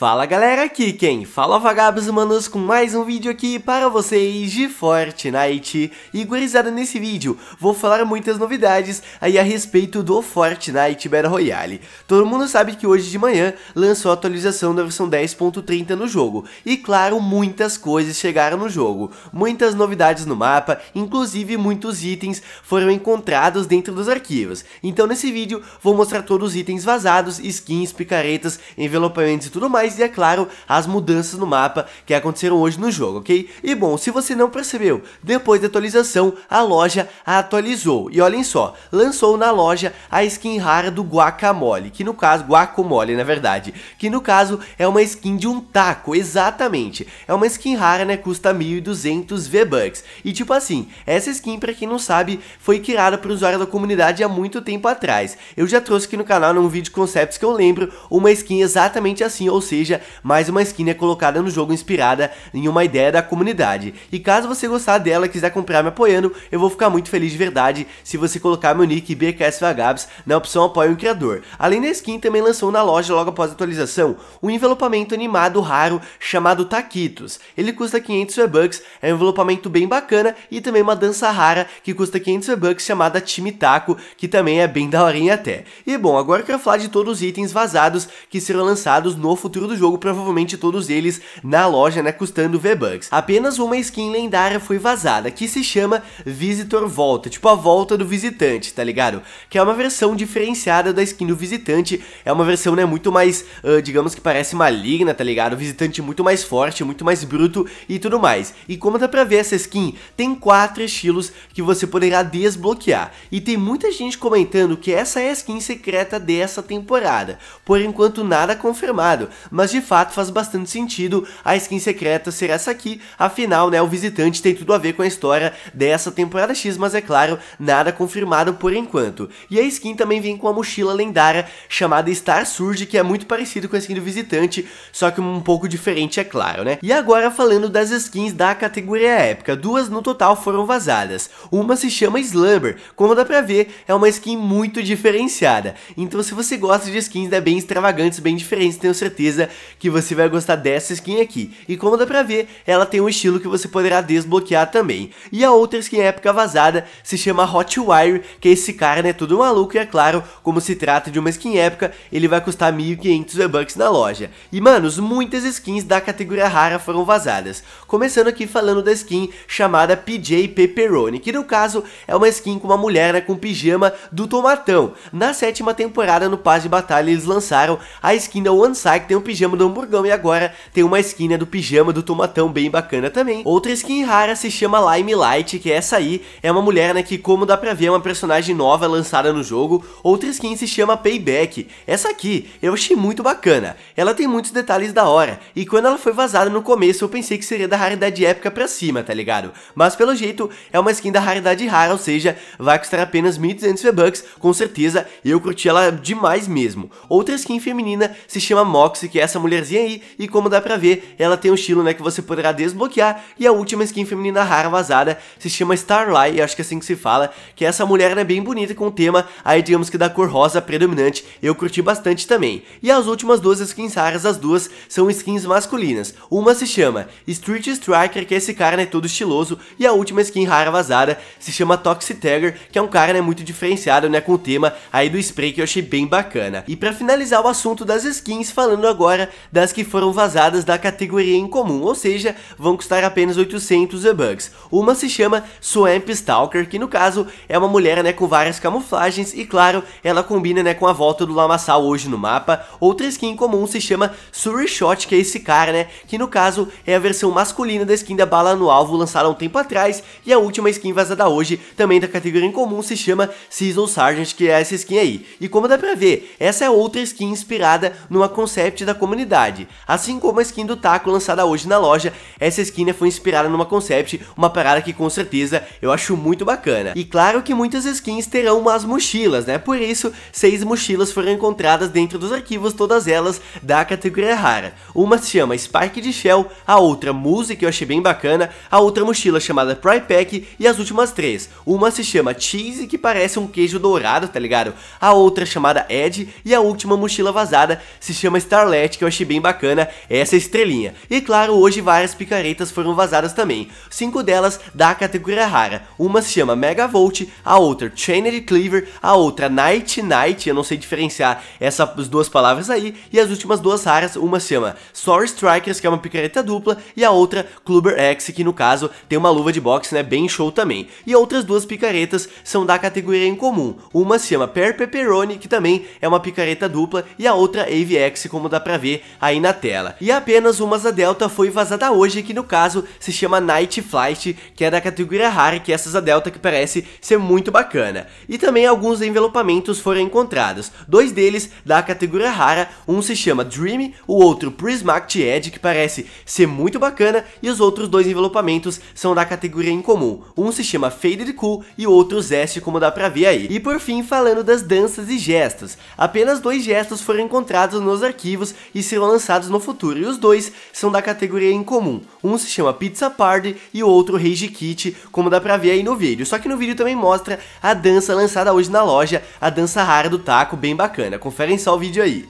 Fala galera, aqui quem fala é vagabos humanos com mais um vídeo aqui para vocês de Fortnite E gurizada nesse vídeo, vou falar muitas novidades aí a respeito do Fortnite Battle Royale Todo mundo sabe que hoje de manhã lançou a atualização da versão 10.30 no jogo E claro, muitas coisas chegaram no jogo Muitas novidades no mapa, inclusive muitos itens foram encontrados dentro dos arquivos Então nesse vídeo vou mostrar todos os itens vazados, skins, picaretas, envelopamentos e tudo mais heróis e, é claro, as mudanças no mapa que aconteceram hoje no jogo, ok? E bom, se você não percebeu, depois da atualização, a loja atualizou. E olhem só, lançou na loja a skin rara do Guacamole, que no caso, Guacamole na verdade, que no caso é uma skin de um taco, exatamente. É uma skin rara, né, custa 1.200 V-Bucks. E tipo assim, essa skin, pra quem não sabe, foi criada por usuário da comunidade há muito tempo atrás. Eu já trouxe aqui no canal, num vídeo de que eu lembro, uma skin exatamente assim, ou seja, seja, mais uma skin é colocada no jogo inspirada em uma ideia da comunidade. E caso você gostar dela e quiser comprar me apoiando, eu vou ficar muito feliz de verdade se você colocar meu nick Vagabs na opção apoio um Criador. Além da skin, também lançou na loja logo após a atualização um envelopamento animado raro chamado Taquitos. Ele custa 500 V-Bucks, é um envelopamento bem bacana e também uma dança rara que custa 500 V-Bucks chamada Time Taco, que também é bem daorinha até. E bom, agora eu quero falar de todos os itens vazados que serão lançados no futuro do jogo, provavelmente todos eles na loja, né, custando V-Bucks. Apenas uma skin lendária foi vazada, que se chama Visitor Volta, tipo a volta do visitante, tá ligado? Que é uma versão diferenciada da skin do visitante, é uma versão, né, muito mais, uh, digamos que parece maligna, tá ligado? visitante muito mais forte, muito mais bruto e tudo mais. E como dá pra ver essa skin, tem quatro estilos que você poderá desbloquear. E tem muita gente comentando que essa é a skin secreta dessa temporada, por enquanto nada confirmado, mas mas de fato faz bastante sentido a skin secreta ser essa aqui, afinal, né, o visitante tem tudo a ver com a história dessa temporada X, mas é claro, nada confirmado por enquanto. E a skin também vem com a mochila lendária chamada Star Surge, que é muito parecido com a skin do visitante, só que um pouco diferente, é claro, né? E agora falando das skins da categoria épica, duas no total foram vazadas. Uma se chama Slumber, como dá pra ver, é uma skin muito diferenciada. Então se você gosta de skins né, bem extravagantes, bem diferentes, tenho certeza certeza que você vai gostar dessa skin aqui. E como dá pra ver, ela tem um estilo que você poderá desbloquear também. E a outra skin épica vazada se chama Hotwire, que é esse cara né, tudo maluco e é claro, como se trata de uma skin épica, ele vai custar 1500 V-Bucks na loja. E manos, muitas skins da categoria rara foram vazadas. Começando aqui falando da skin chamada PJ Pepperoni, que no caso é uma skin com uma mulher né, com pijama do Tomatão. Na sétima temporada no Paz de Batalha eles lançaram a skin da One Sai tem um pijama do hamburgão e agora tem uma skin né, do pijama do tomatão bem bacana também. Outra skin rara se chama Lime Light, que essa aí é uma mulher né, que como dá pra ver é uma personagem nova lançada no jogo. Outra skin se chama Payback. Essa aqui eu achei muito bacana. Ela tem muitos detalhes da hora e quando ela foi vazada no começo eu pensei que seria da raridade épica pra cima, tá ligado? Mas pelo jeito é uma skin da raridade rara, ou seja, vai custar apenas 1.200 V-Bucks, com certeza eu curti ela demais mesmo. Outra skin feminina se chama Moxie, que é essa mulherzinha aí, e como dá pra ver, ela tem um estilo, né, que você poderá desbloquear, e a última skin feminina rara vazada se chama Starlight, acho que é assim que se fala, que essa mulher, é né, bem bonita com o tema, aí digamos que da cor rosa predominante, eu curti bastante também. E as últimas duas skins raras, as duas, são skins masculinas, uma se chama Street Striker, que é esse cara, né, todo estiloso, e a última skin rara vazada se chama Toxic Tagger que é um cara, né, muito diferenciado, né, com o tema aí do spray, que eu achei bem bacana. E pra finalizar o assunto das skins, falando agora fora das que foram vazadas da categoria em comum, ou seja, vão custar apenas 800 V-Bucks. Uma se chama Swamp Stalker, que no caso é uma mulher né, com várias camuflagens e claro, ela combina né, com a volta do Lamaçal hoje no mapa. Outra skin em comum se chama Surishot, que é esse cara, né, que no caso é a versão masculina da skin da bala no alvo lançada há um tempo atrás e a última skin vazada hoje, também da categoria em comum, se chama Season Sergeant, que é essa skin aí. E como dá pra ver, essa é outra skin inspirada numa concept da comunidade. Assim como a skin do Taco lançada hoje na loja, essa skin né, foi inspirada numa concept, uma parada que com certeza eu acho muito bacana. E claro que muitas skins terão umas mochilas, né? Por isso, seis mochilas foram encontradas dentro dos arquivos, todas elas da categoria rara. Uma se chama Spark de Shell, a outra Muse, que eu achei bem bacana, a outra mochila chamada Pry Pack e as últimas três. Uma se chama Cheese, que parece um queijo dourado, tá ligado? A outra chamada Ed e a última mochila vazada se chama Starlet internet que eu achei bem bacana é essa estrelinha. E claro, hoje várias picaretas foram vazadas também, cinco delas da categoria rara. Uma se chama Mega Volt a outra Chained Cleaver, a outra Night Night, eu não sei diferenciar essas duas palavras aí, e as últimas duas raras, uma se chama Sword Strikers, que é uma picareta dupla, e a outra Clubber X, que no caso tem uma luva de boxe, né, bem show também. E outras duas picaretas são da categoria em comum, uma se chama Per Pepperoni, que também é uma picareta dupla, e a outra AVX, como dá pra ver aí na tela. E apenas uma Delta foi vazada hoje, que no caso se chama Night Flight, que é da categoria rara, que é essa Delta que parece ser muito bacana. E também alguns envelopamentos foram encontrados, dois deles da categoria rara, um se chama Dream, o outro Prismact Edge, que parece ser muito bacana, e os outros dois envelopamentos são da categoria incomum, um se chama Faded Cool e outro Zest, como dá pra ver aí. E por fim, falando das danças e gestos, apenas dois gestos foram encontrados nos arquivos e serão lançados no futuro, e os dois são da categoria em comum. Um se chama Pizza Party e o outro Rage Kit, como dá pra ver aí no vídeo. Só que no vídeo também mostra a dança lançada hoje na loja, a dança rara do taco, bem bacana. Conferem só o vídeo aí.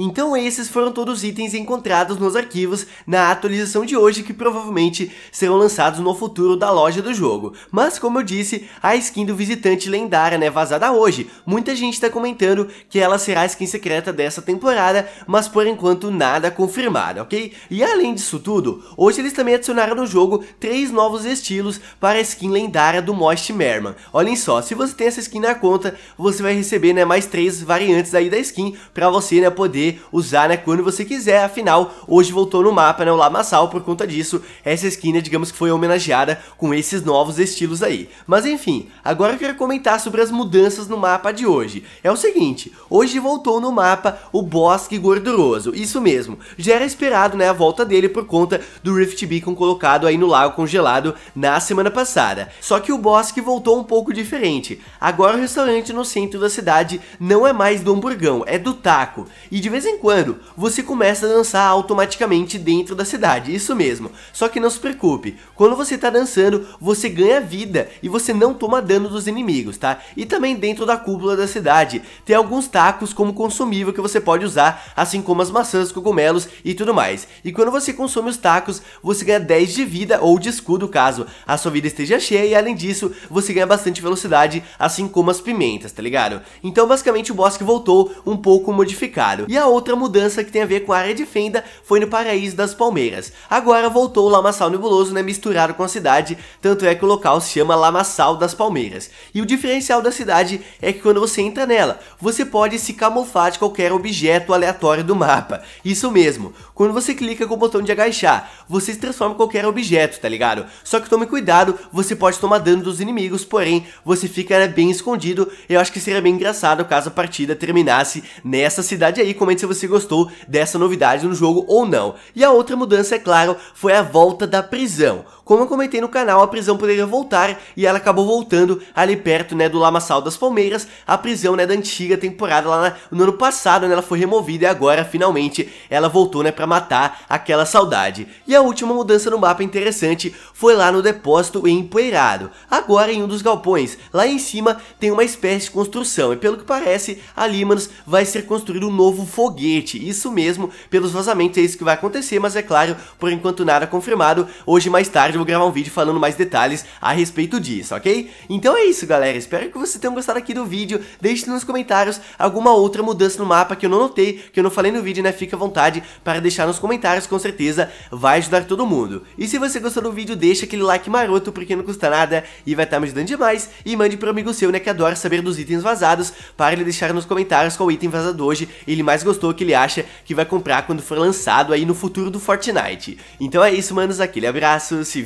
Então esses foram todos os itens encontrados nos arquivos na atualização de hoje que provavelmente serão lançados no futuro da loja do jogo. Mas como eu disse, a skin do visitante lendária, né, vazada hoje, muita gente está comentando que ela será a skin secreta dessa temporada, mas por enquanto nada confirmado, ok? E além disso tudo, hoje eles também adicionaram no jogo três novos estilos para a skin lendária do Most Merman. Olhem só, se você tem essa skin na conta, você vai receber né, mais três variantes aí da skin para você né, poder usar, né, quando você quiser. Afinal, hoje voltou no mapa, né, o Lamaçal, por conta disso, essa skin, né, digamos que foi homenageada com esses novos estilos aí. Mas enfim, agora eu quero comentar sobre as mudanças no mapa de hoje. É o seguinte, hoje voltou no mapa o Bosque Gorduroso, isso mesmo, já era esperado, né, a volta dele por conta do Rift Beacon colocado aí no Lago Congelado na semana passada. Só que o Bosque voltou um pouco diferente, agora o restaurante no centro da cidade não é mais do hamburgão, é do taco, e de vez vez em quando, você começa a dançar automaticamente dentro da cidade, isso mesmo. Só que não se preocupe, quando você está dançando, você ganha vida e você não toma dano dos inimigos, tá? E também dentro da cúpula da cidade, tem alguns tacos como consumível que você pode usar, assim como as maçãs, cogumelos e tudo mais. E quando você consome os tacos, você ganha 10 de vida ou de escudo caso a sua vida esteja cheia e além disso, você ganha bastante velocidade, assim como as pimentas, tá ligado? Então basicamente o bosque voltou um pouco modificado. E a outra mudança que tem a ver com a área de fenda foi no Paraíso das Palmeiras. Agora voltou o lamaçal nebuloso, né, misturado com a cidade, tanto é que o local se chama Lamaçal das Palmeiras. E o diferencial da cidade é que quando você entra nela, você pode se camuflar de qualquer objeto aleatório do mapa. Isso mesmo, quando você clica com o botão de agachar, você se transforma em qualquer objeto, tá ligado? Só que tome cuidado, você pode tomar dano dos inimigos, porém, você fica né, bem escondido. Eu acho que seria bem engraçado caso a partida terminasse nessa cidade aí, comenta se você gostou dessa novidade no jogo ou não. E a outra mudança, é claro, foi a volta da prisão. Como eu comentei no canal, a prisão poderia voltar e ela acabou voltando ali perto, né, do Lamaçal das Palmeiras, a prisão, né, da antiga temporada lá no ano passado, né, ela foi removida e agora, finalmente, ela voltou, né, pra matar aquela saudade. E a última mudança no mapa interessante foi lá no depósito em Empoeirado, agora em um dos galpões. Lá em cima tem uma espécie de construção e pelo que parece, ali, manos, vai ser construído um novo foguete, isso mesmo, pelos vazamentos é isso que vai acontecer, mas é claro, por enquanto nada confirmado, hoje mais tarde eu vou gravar um vídeo falando mais detalhes a respeito disso, ok? Então é isso, galera. Espero que vocês tenham gostado aqui do vídeo. Deixe nos comentários alguma outra mudança no mapa que eu não notei, que eu não falei no vídeo, né? Fica à vontade para deixar nos comentários, com certeza vai ajudar todo mundo. E se você gostou do vídeo, deixa aquele like maroto, porque não custa nada e vai estar tá me ajudando demais. E mande para um amigo seu, né, que adora saber dos itens vazados, para ele deixar nos comentários qual item vazado hoje ele mais gostou, que ele acha que vai comprar quando for lançado aí no futuro do Fortnite. Então é isso, manos, aquele abraço, se